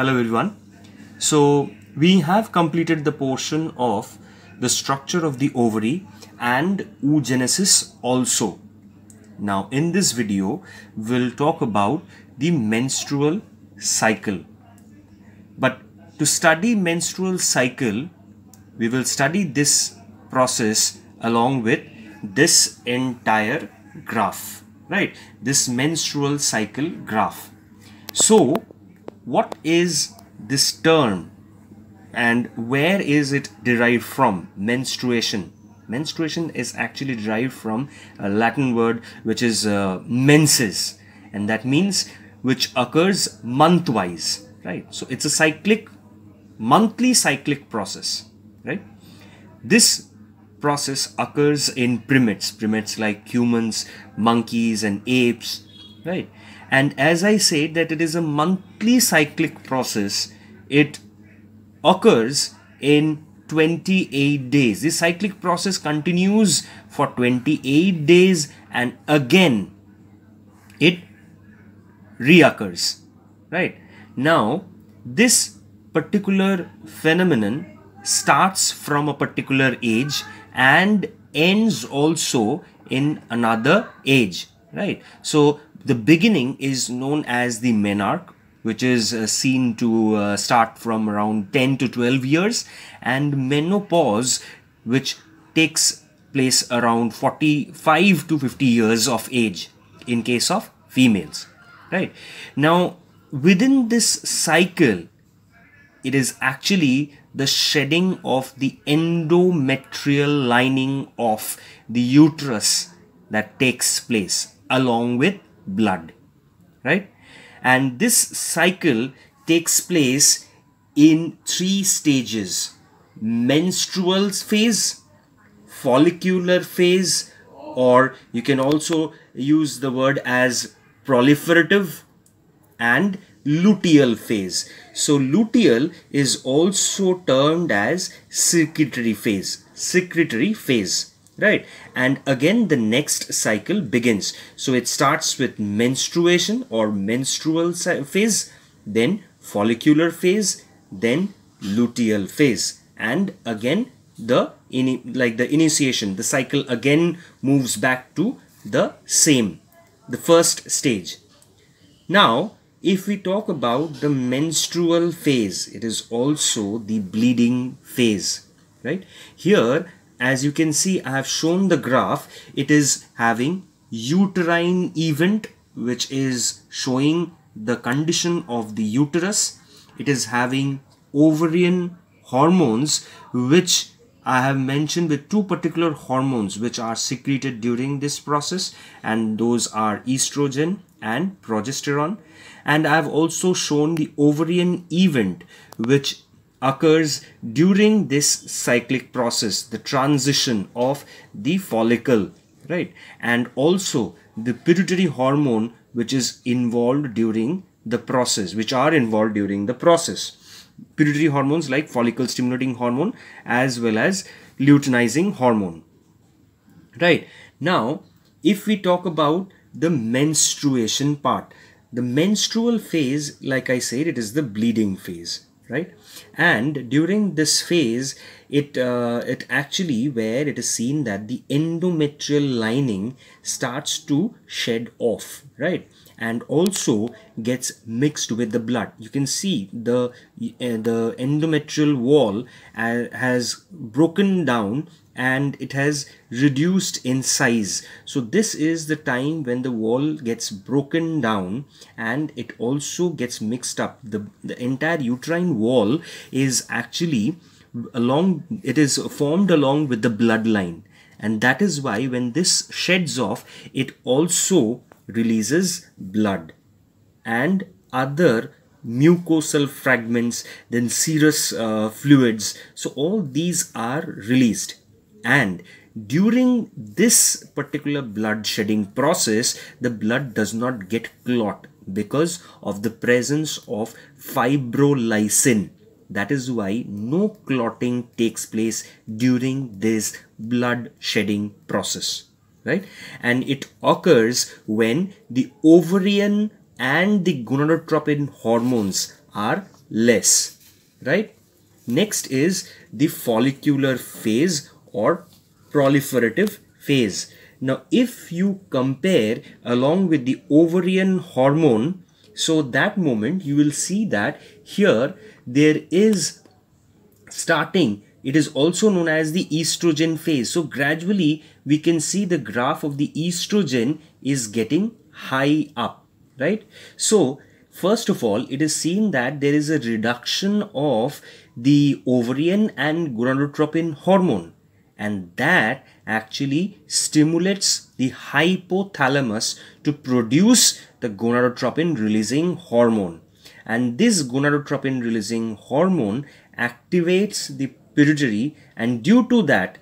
Hello everyone. So we have completed the portion of the structure of the ovary and oogenesis also. Now in this video, we'll talk about the menstrual cycle. But to study menstrual cycle, we will study this process along with this entire graph, right? This menstrual cycle graph. So what is this term and where is it derived from? Menstruation. Menstruation is actually derived from a Latin word which is uh, menses, and that means which occurs month wise, right? So it's a cyclic, monthly cyclic process, right? This process occurs in primates, primates like humans, monkeys, and apes, right? And as I said that it is a monthly cyclic process, it occurs in 28 days. This cyclic process continues for 28 days and again it reoccurs, right? Now, this particular phenomenon starts from a particular age and ends also in another age, right? So, the beginning is known as the menarche, which is uh, seen to uh, start from around 10 to 12 years, and menopause, which takes place around 45 to 50 years of age in case of females. Right now, within this cycle, it is actually the shedding of the endometrial lining of the uterus that takes place along with blood right and this cycle takes place in three stages menstrual phase follicular phase or you can also use the word as proliferative and luteal phase so luteal is also termed as secretory phase secretory phase right and again the next cycle begins so it starts with menstruation or menstrual phase then follicular phase then luteal phase and again the like the initiation the cycle again moves back to the same the first stage now if we talk about the menstrual phase it is also the bleeding phase right here as you can see I have shown the graph it is having uterine event which is showing the condition of the uterus it is having ovarian hormones which I have mentioned with two particular hormones which are secreted during this process and those are estrogen and progesterone and I have also shown the ovarian event which occurs during this cyclic process, the transition of the follicle, right? And also the pituitary hormone, which is involved during the process, which are involved during the process. Pituitary hormones like follicle stimulating hormone as well as luteinizing hormone, right? Now, if we talk about the menstruation part, the menstrual phase, like I said, it is the bleeding phase, right and during this phase it uh, it actually where it is seen that the endometrial lining starts to shed off right and also gets mixed with the blood. You can see the, uh, the endometrial wall uh, has broken down and it has reduced in size. So this is the time when the wall gets broken down and it also gets mixed up. The, the entire uterine wall is actually along, it is formed along with the bloodline and that is why when this sheds off it also releases blood and other mucosal fragments, then serous uh, fluids. So all these are released. And during this particular blood shedding process, the blood does not get clot because of the presence of fibrolysin. That is why no clotting takes place during this blood shedding process right and it occurs when the ovarian and the gonadotropin hormones are less right next is the follicular phase or proliferative phase now if you compare along with the ovarian hormone so that moment you will see that here there is starting it is also known as the estrogen phase so gradually we can see the graph of the estrogen is getting high up, right? So first of all, it is seen that there is a reduction of the ovarian and gonadotropin hormone and that actually stimulates the hypothalamus to produce the gonadotropin releasing hormone and this gonadotropin releasing hormone activates the pituitary and due to that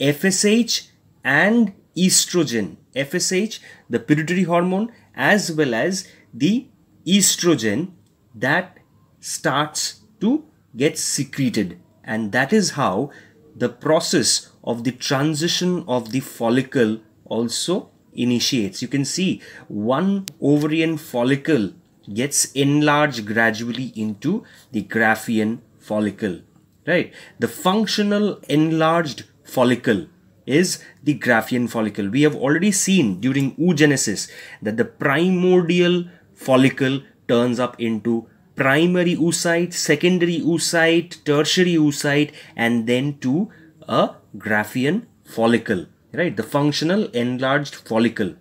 FSH and estrogen FSH the pituitary hormone as well as the estrogen that starts to get secreted and that is how the process of the transition of the follicle also initiates you can see one ovarian follicle gets enlarged gradually into the graffian follicle right the functional enlarged follicle is the Graphian follicle. We have already seen during oogenesis that the primordial follicle turns up into primary oocyte, secondary oocyte, tertiary oocyte and then to a Graphian follicle, right? The functional enlarged follicle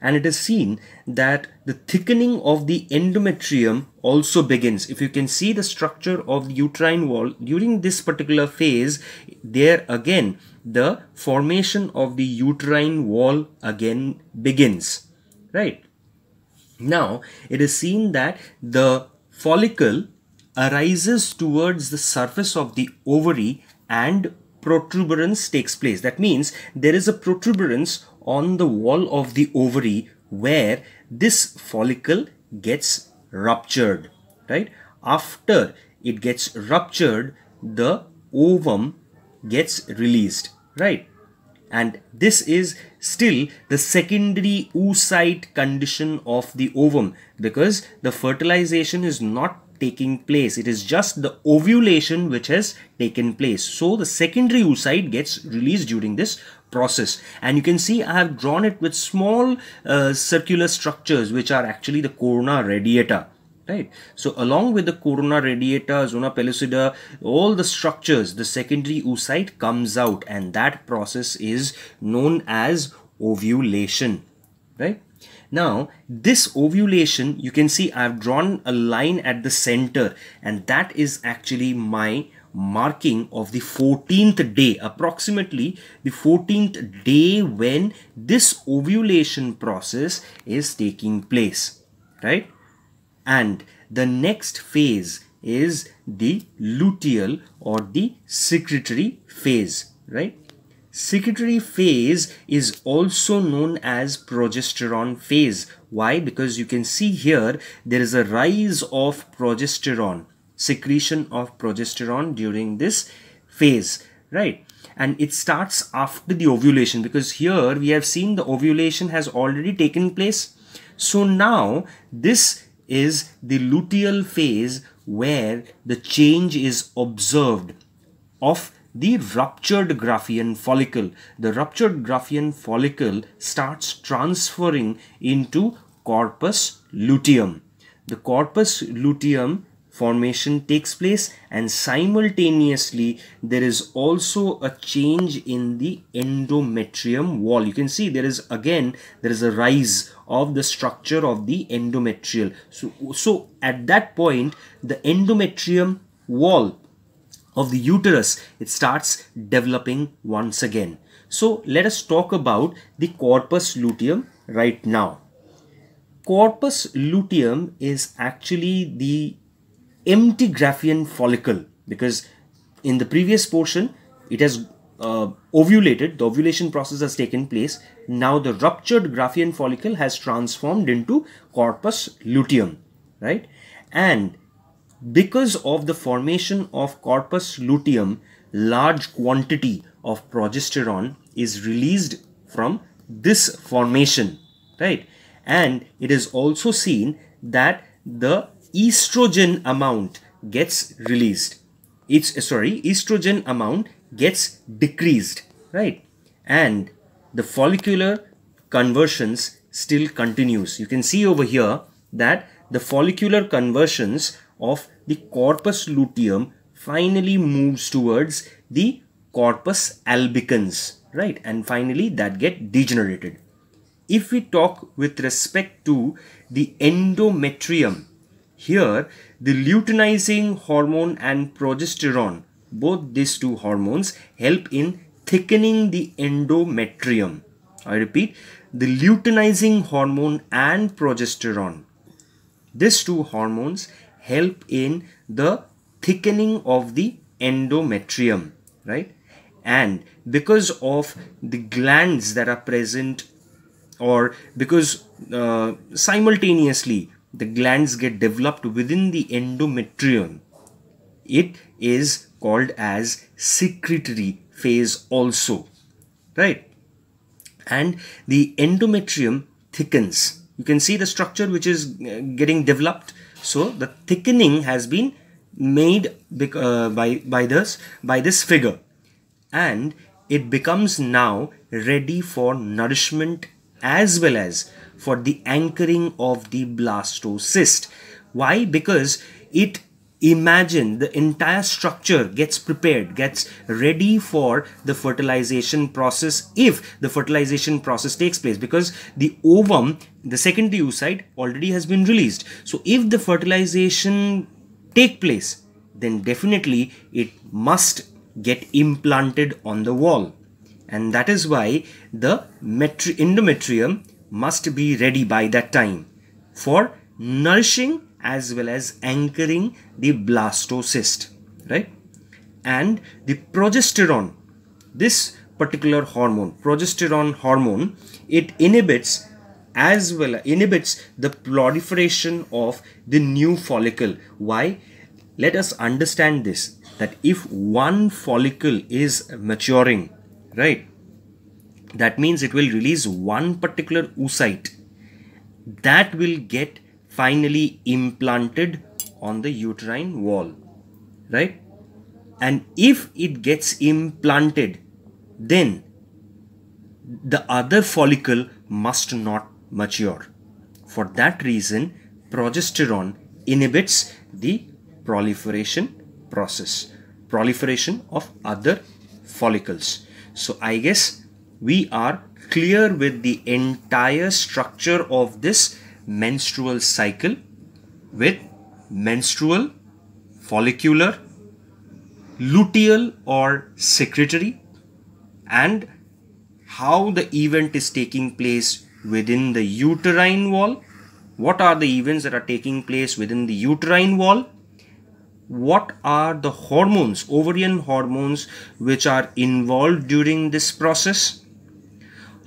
and it is seen that the thickening of the endometrium also begins. If you can see the structure of the uterine wall during this particular phase, there again the formation of the uterine wall again begins, right? Now it is seen that the follicle arises towards the surface of the ovary and protuberance takes place. That means there is a protuberance on the wall of the ovary where this follicle gets ruptured right after it gets ruptured the ovum gets released right and this is still the secondary oocyte condition of the ovum because the fertilization is not taking place it is just the ovulation which has taken place so the secondary oocyte gets released during this process and you can see I have drawn it with small uh, circular structures which are actually the corona radiata right so along with the corona radiata zona pellucida all the structures the secondary oocyte comes out and that process is known as ovulation right now this ovulation you can see I've drawn a line at the center and that is actually my marking of the 14th day, approximately the 14th day when this ovulation process is taking place, right? And the next phase is the luteal or the secretory phase, right? Secretory phase is also known as progesterone phase. Why? Because you can see here there is a rise of progesterone secretion of progesterone during this phase, right? And it starts after the ovulation because here we have seen the ovulation has already taken place. So now this is the luteal phase where the change is observed of the ruptured graphian follicle. The ruptured graphian follicle starts transferring into corpus luteum. The corpus luteum formation takes place and simultaneously there is also a change in the endometrium wall you can see there is again there is a rise of the structure of the endometrial so so at that point the endometrium wall of the uterus it starts developing once again so let us talk about the corpus luteum right now corpus luteum is actually the empty graphene follicle because in the previous portion it has uh, ovulated, the ovulation process has taken place. Now the ruptured graphene follicle has transformed into corpus luteum, right? And because of the formation of corpus luteum, large quantity of progesterone is released from this formation, right? And it is also seen that the estrogen amount gets released it's uh, sorry estrogen amount gets decreased right and the follicular conversions still continues you can see over here that the follicular conversions of the corpus luteum finally moves towards the corpus albicans right and finally that get degenerated if we talk with respect to the endometrium here, the luteinizing hormone and progesterone, both these two hormones, help in thickening the endometrium. I repeat, the luteinizing hormone and progesterone. These two hormones help in the thickening of the endometrium, right? And because of the glands that are present or because uh, simultaneously the glands get developed within the endometrium. It is called as secretory phase also, right? And the endometrium thickens. You can see the structure which is uh, getting developed. So the thickening has been made uh, by, by, this, by this figure. And it becomes now ready for nourishment as well as for the anchoring of the blastocyst. Why? Because it imagine the entire structure gets prepared gets ready for the fertilization process if the fertilization process takes place because the ovum the second oocyte already has been released so if the fertilization take place then definitely it must get implanted on the wall and that is why the endometrium must be ready by that time for nourishing as well as anchoring the blastocyst, right? And the progesterone, this particular hormone, progesterone hormone, it inhibits as well inhibits the proliferation of the new follicle. Why? Let us understand this that if one follicle is maturing, right, that means it will release one particular oocyte that will get finally implanted on the uterine wall right and if it gets implanted then the other follicle must not mature for that reason progesterone inhibits the proliferation process proliferation of other follicles so i guess we are clear with the entire structure of this menstrual cycle with menstrual, follicular, luteal or secretory and how the event is taking place within the uterine wall. What are the events that are taking place within the uterine wall? What are the hormones, ovarian hormones, which are involved during this process?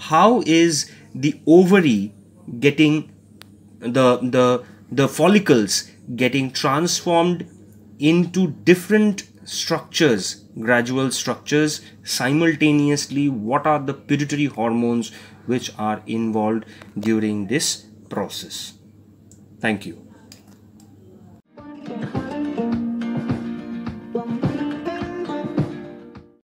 how is the ovary getting the the the follicles getting transformed into different structures gradual structures simultaneously what are the pituitary hormones which are involved during this process thank you